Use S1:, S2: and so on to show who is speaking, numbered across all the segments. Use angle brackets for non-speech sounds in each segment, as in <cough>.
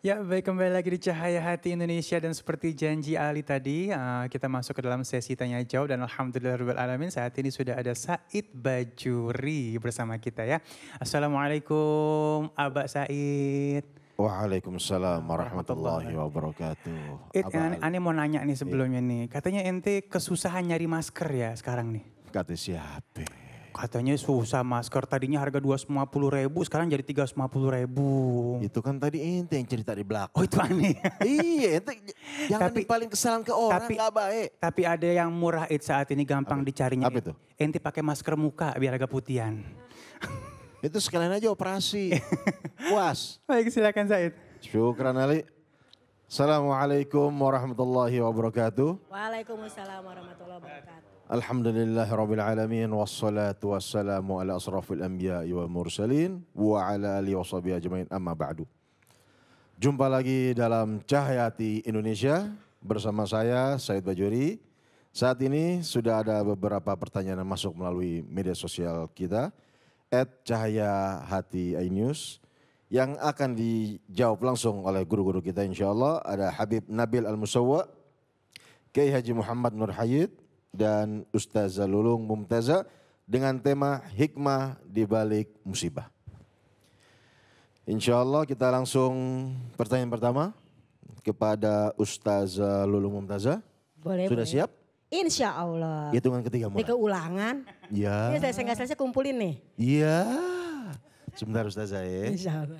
S1: Ya, baik kembali lagi di Cahaya Hati Indonesia dan seperti janji Ali tadi, eh, kita masuk ke dalam sesi tanya jawab dan alhamdulillah alamin. saat ini sudah ada Said Bajuri bersama kita ya. Assalamualaikum,
S2: Abah Said. Waalaikumsalam warahmatullahi wabarakatuh. It, ane,
S1: ane mau nanya nih sebelumnya nih, katanya ente kesusahan nyari masker ya sekarang nih.
S2: Kata siapa?
S1: Katanya susah masker, tadinya harga dua puluh ribu, sekarang jadi tiga puluh ribu. Itu kan tadi ente yang cerita di belakang. Oh itu aneh. <laughs> iya, ente jangan tapi, paling kesalahan ke orang, tapi, gak baik. Tapi ada yang murah it saat ini gampang apa, dicarinya. Apa itu? Ente pakai masker muka biar agak putihan. <laughs> itu sekalian aja operasi.
S2: <laughs> Puas. Baik silakan Said. Syukran Ali. Assalamualaikum warahmatullahi wabarakatuh.
S3: Waalaikumsalam warahmatullahi
S2: wabarakatuh. Alhamdulillahi Rabbil Alamin Wassalatu wassalamu ala asrafil anbiya wa mursalin Wa ala alihi wa sahbihi ajmain amma ba'du Jumpa lagi dalam Cahaya Cahayati Indonesia Bersama saya Said Bajuri Saat ini sudah ada beberapa pertanyaan yang masuk melalui media sosial kita At Cahaya Hati iNews yang akan dijawab langsung oleh guru-guru kita insya Allah ada Habib Nabil Al-Musawwa Kiai Haji Muhammad Nur Hayid dan Ustazah Lulung Mumtaza dengan tema Hikmah di Balik Musibah. Insya Allah kita langsung pertanyaan pertama kepada Ustazah Lulung Mumtaza.
S3: Boleh, Sudah boleh. siap? Insya Allah.
S2: Hitungan ketiga mulai. Ini
S3: keulangan.
S2: Ya. Ini saya nggak
S3: selesai kumpulin nih.
S2: Iya. Sebentar Ustazah ya. Insya Allah.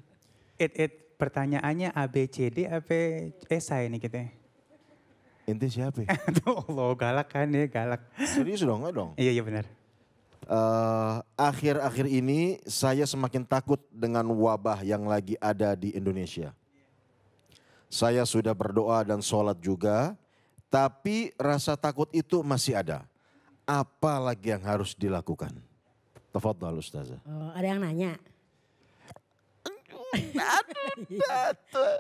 S1: It, it, pertanyaannya ABCD apa eh, esai nih kita?
S2: Ente siapa? Tuh <laughs> lo galak kan ya galak. Serius dong, gak dong? Iya iya benar. Eh, akhir-akhir uh, ini saya semakin takut dengan wabah yang lagi ada di Indonesia. Saya sudah berdoa dan sholat juga, tapi rasa takut itu masih ada. Apa lagi yang harus dilakukan? Tafadhal Ustazah.
S3: Oh, ada yang nanya.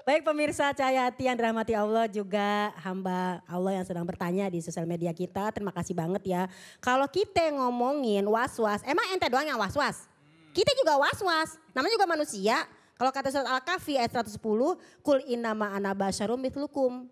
S3: Baik pemirsa Cahaya Hati yang dirahmati Allah juga hamba Allah yang sedang bertanya di sosial media kita. Terima kasih banget ya. Kalau kita ngomongin was-was, emang ente doang yang was-was? Hmm. Kita juga was-was, namanya juga manusia. Kalau kata surat Al-Kahfi ayat 110, Kul inama ana basyarum mitlukum.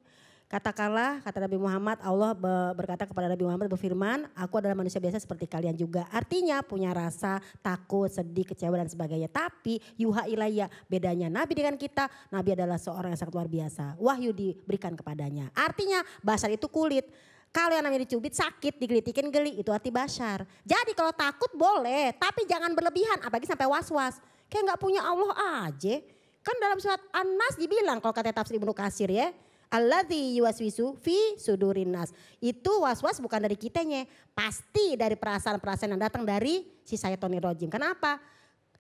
S3: Katakanlah, kata Nabi Muhammad, Allah berkata kepada Nabi Muhammad berfirman, aku adalah manusia biasa seperti kalian juga. Artinya punya rasa takut, sedih, kecewa dan sebagainya. Tapi yuha ilaya, bedanya Nabi dengan kita, Nabi adalah seorang yang sangat luar biasa. Wahyu diberikan kepadanya. Artinya basar itu kulit. Kalau yang namanya dicubit sakit, digelitikin geli, itu arti basar. Jadi kalau takut boleh, tapi jangan berlebihan, apalagi sampai was-was. Kayak nggak punya Allah aja. Kan dalam surat An-Nas dibilang kalau kata tafsir Ibnu Kasir ya, Alladzi yuwaswisu fi sudurin nas. Itu was-was bukan dari kitanya, pasti dari perasaan-perasaan yang datang dari si Tony rojim. Kenapa?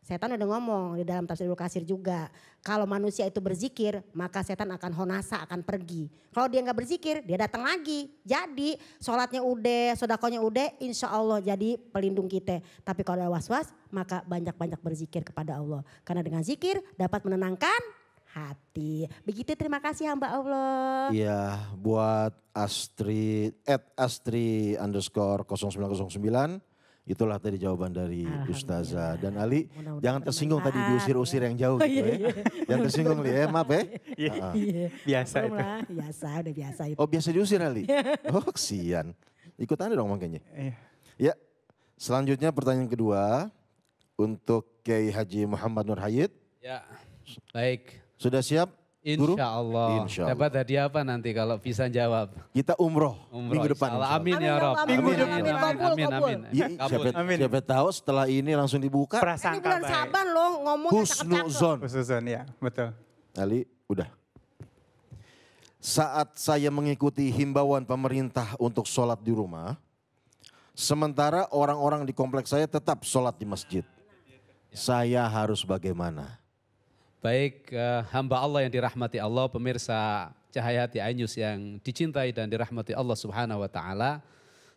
S3: Setan udah ngomong di dalam tafsir Kasir juga. Kalau manusia itu berzikir, maka setan akan honasa, akan pergi. Kalau dia nggak berzikir, dia datang lagi. Jadi sholatnya udah, sodakonya udah, insya Allah jadi pelindung kita. Tapi kalau ada was-was, maka banyak-banyak berzikir kepada Allah. Karena dengan zikir dapat menenangkan
S2: hati.
S3: Begitu terima kasih hamba ya, Allah. Iya,
S2: buat Astri, at Astri underscore 0909. Itulah tadi jawaban dari Ustazah dan Ali. jangan tersinggung tadi diusir-usir yang jauh oh, gitu iya, ya. Iya. jangan tersinggung li ya, maaf ya. Iya, ah.
S3: Biasa itu. Biasa, udah biasa itu.
S2: Oh biasa diusir Ali? Oh kesian. Ikut aja dong makanya. Ya, selanjutnya pertanyaan kedua untuk Kiai Haji Muhammad Nur Hayid. Ya, baik. Sudah siap? Insya Allah. Insya Allah. Dapat
S4: hadiah apa nanti
S2: kalau bisa jawab? Kita umroh, umroh minggu depan. Allah. Amin, amin ya, ya Rob. Minggu depan. Amin, amin, amin. amin, amin. Ya, siapa, amin. siapa tahu setelah ini langsung dibuka. Prasangka ini bulan baik. Saban
S3: loh ngomong Husnuzon.
S2: Husnuzon ya betul. Ali udah. Saat saya mengikuti himbauan pemerintah untuk sholat di rumah. Sementara orang-orang di kompleks saya tetap sholat di masjid. Saya harus bagaimana?
S4: Baik eh, hamba Allah yang dirahmati Allah, pemirsa Cahaya Hati Ainyus yang dicintai dan dirahmati Allah Subhanahu wa taala.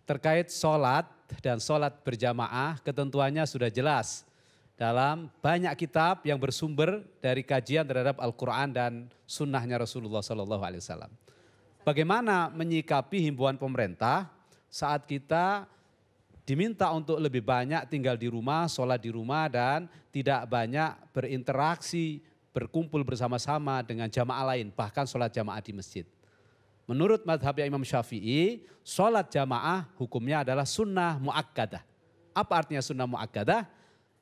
S4: Terkait sholat dan sholat berjamaah, ketentuannya sudah jelas dalam banyak kitab yang bersumber dari kajian terhadap Al-Quran dan sunnahnya Rasulullah Sallallahu Alaihi Wasallam. Bagaimana menyikapi himbauan pemerintah saat kita diminta untuk lebih banyak tinggal di rumah, sholat di rumah dan tidak banyak berinteraksi berkumpul bersama-sama dengan jamaah lain, bahkan sholat jamaah di masjid. Menurut madhab ya Imam Syafi'i, sholat jamaah hukumnya adalah sunnah mu'akkadah. Apa artinya sunnah mu'akkadah?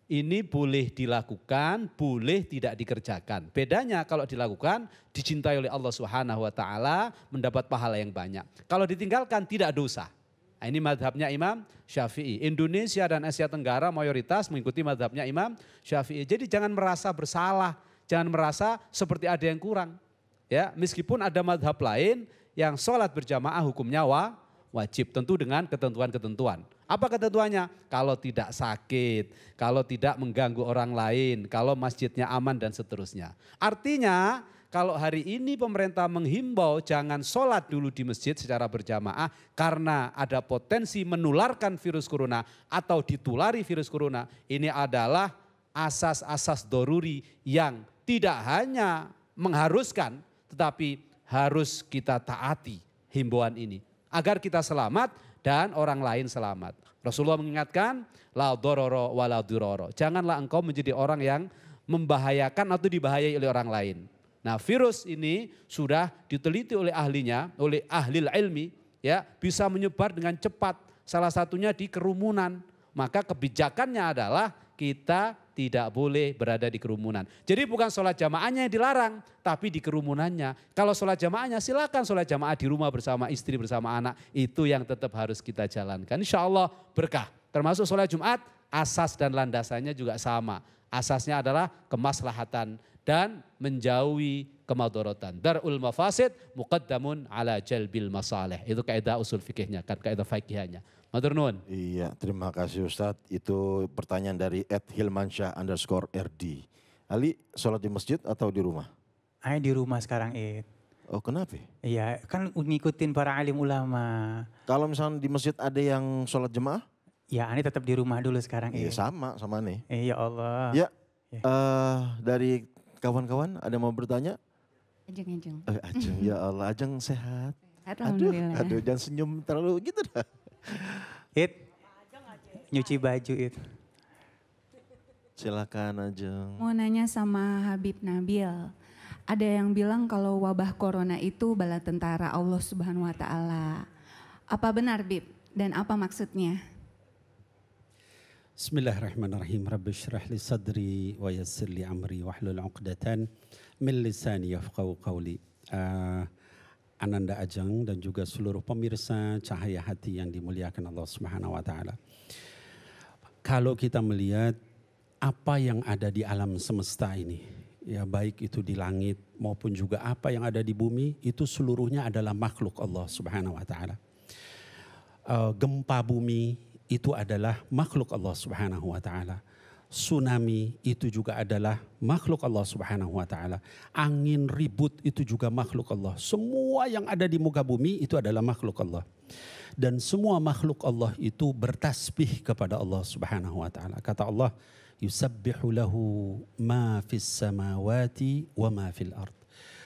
S4: Ini boleh dilakukan, boleh tidak dikerjakan. Bedanya kalau dilakukan dicintai oleh Allah Subhanahu wa taala, mendapat pahala yang banyak. Kalau ditinggalkan tidak dosa. Nah, ini madhabnya Imam Syafi'i. Indonesia dan Asia Tenggara mayoritas mengikuti madhabnya Imam Syafi'i. Jadi jangan merasa bersalah jangan merasa seperti ada yang kurang. Ya, meskipun ada madhab lain yang sholat berjamaah hukumnya wa, wajib tentu dengan ketentuan-ketentuan. Apa ketentuannya? Kalau tidak sakit, kalau tidak mengganggu orang lain, kalau masjidnya aman dan seterusnya. Artinya kalau hari ini pemerintah menghimbau jangan sholat dulu di masjid secara berjamaah karena ada potensi menularkan virus corona atau ditulari virus corona, ini adalah asas-asas doruri yang tidak hanya mengharuskan, tetapi harus kita taati himbauan ini. Agar kita selamat dan orang lain selamat. Rasulullah mengingatkan, la dororo wa la duroro. Janganlah engkau menjadi orang yang membahayakan atau dibahayai oleh orang lain. Nah virus ini sudah diteliti oleh ahlinya, oleh ahli ilmi, ya bisa menyebar dengan cepat. Salah satunya di kerumunan. Maka kebijakannya adalah kita tidak boleh berada di kerumunan. Jadi bukan sholat jamaahnya yang dilarang, tapi di kerumunannya. Kalau sholat jamaahnya silakan sholat jamaah di rumah bersama istri, bersama anak. Itu yang tetap harus kita jalankan. Insya Allah berkah. Termasuk sholat Jumat, asas dan landasannya juga sama. Asasnya adalah kemaslahatan dan menjauhi kemadorotan. Darul mafasid muqaddamun ala jalbil masalih. Itu kaidah usul fikihnya, kan kaidah fikihnya
S2: Madurnun. Iya, terima kasih Ustadz. Itu pertanyaan dari Ed Hilmansyah underscore RD. Ali, sholat di masjid atau di rumah?
S1: saya di rumah sekarang, Ed.
S2: Oh kenapa? Iya
S1: kan ngikutin para alim ulama. Kalau misalnya di masjid ada yang sholat jemaah? Ya, Ani tetap di rumah dulu sekarang. Iya, eh. sama, sama nih. Eh, iya, Allah. Ya, ya. Uh,
S2: dari kawan-kawan ada mau bertanya?
S3: Ajeng, Ajeng.
S1: Uh,
S2: ajeng, ya Allah. Ajeng sehat.
S4: sehat
S1: aduh, aduh, jangan
S2: senyum terlalu gitu dah. It,
S1: nyuci baju it. Silakan Ajeng.
S4: Mau nanya sama Habib Nabil. Ada yang bilang kalau wabah corona itu bala tentara Allah Subhanahu wa taala. Apa benar, Bib? Dan apa maksudnya?
S5: Bismillahirrahmanirrahim. Rabbi syrah li sadri wa yassir li amri wa hlul uqdatan min lisani yafqaw qawli. Uh, Ananda Ajeng dan juga seluruh pemirsa cahaya hati yang dimuliakan Allah Subhanahu wa taala. Kalau kita melihat apa yang ada di alam semesta ini, ya baik itu di langit maupun juga apa yang ada di bumi, itu seluruhnya adalah makhluk Allah Subhanahu wa taala. Uh, gempa bumi itu adalah makhluk Allah Subhanahu wa taala. Tsunami itu juga adalah makhluk Allah Subhanahu wa taala. Angin ribut itu juga makhluk Allah. Semua yang ada di muka bumi itu adalah makhluk Allah. Dan semua makhluk Allah itu bertasbih kepada Allah Subhanahu wa taala. Kata Allah, "Yusabbihu lahu ma fis samawati wa ma fil ard."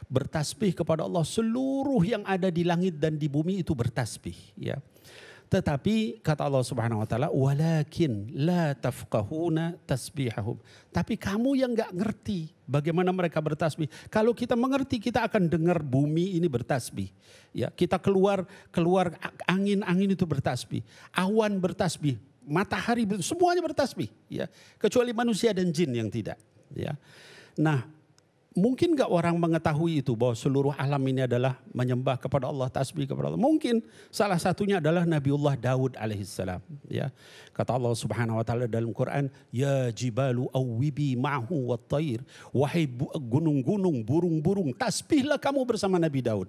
S5: Bertasbih kepada Allah seluruh yang ada di langit dan di bumi itu bertasbih, ya. Tetapi kata Allah Subhanahu wa taala, "Walakin la tafqahuna tasbihahum." Tapi kamu yang nggak ngerti bagaimana mereka bertasbih. Kalau kita mengerti, kita akan dengar bumi ini bertasbih. Ya, kita keluar keluar angin-angin itu bertasbih, awan bertasbih, matahari semuanya bertasbih, ya. Kecuali manusia dan jin yang tidak, ya. Nah, Mungkin gak orang mengetahui itu bahwa seluruh alam ini adalah menyembah kepada Allah, tasbih kepada Allah. Mungkin salah satunya adalah Nabiullah Daud alaihissalam. Ya. Kata Allah subhanahu wa ta'ala dalam Quran, Ya jibalu Awibi ma'hu wa tair. Wahai gunung-gunung, burung-burung, tasbihlah kamu bersama Nabi Daud.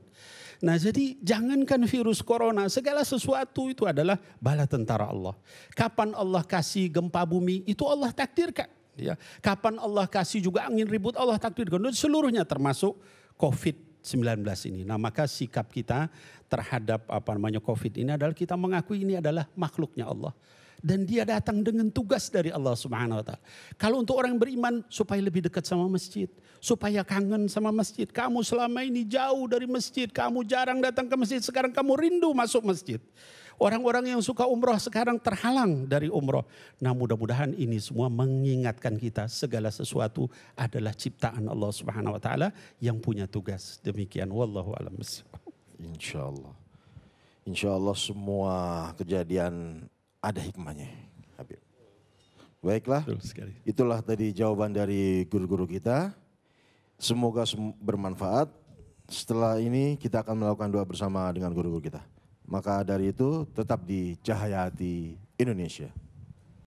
S5: Nah jadi jangankan virus corona, segala sesuatu itu adalah bala tentara Allah. Kapan Allah kasih gempa bumi, itu Allah takdirkan. Ya. Kapan Allah kasih juga angin ribut Allah takdirkan seluruhnya termasuk COVID-19 ini. Nah maka sikap kita terhadap apa namanya COVID ini adalah kita mengakui ini adalah makhluknya Allah dan dia datang dengan tugas dari Allah Subhanahu wa taala. Kalau untuk orang beriman supaya lebih dekat sama masjid, supaya kangen sama masjid. Kamu selama ini jauh dari masjid, kamu jarang datang ke masjid, sekarang kamu rindu masuk masjid. Orang-orang yang suka umroh sekarang terhalang dari umroh. Nah mudah-mudahan ini semua mengingatkan kita segala sesuatu adalah ciptaan Allah Subhanahu Wa Taala yang punya tugas. Demikian. Wallahu alam.
S2: Insya Allah. Insya Allah semua kejadian ada hikmahnya. Habib. Baiklah, itulah tadi jawaban dari guru-guru kita. Semoga bermanfaat. Setelah ini kita akan melakukan doa bersama dengan guru-guru kita. Maka dari itu tetap di cahaya hati Indonesia.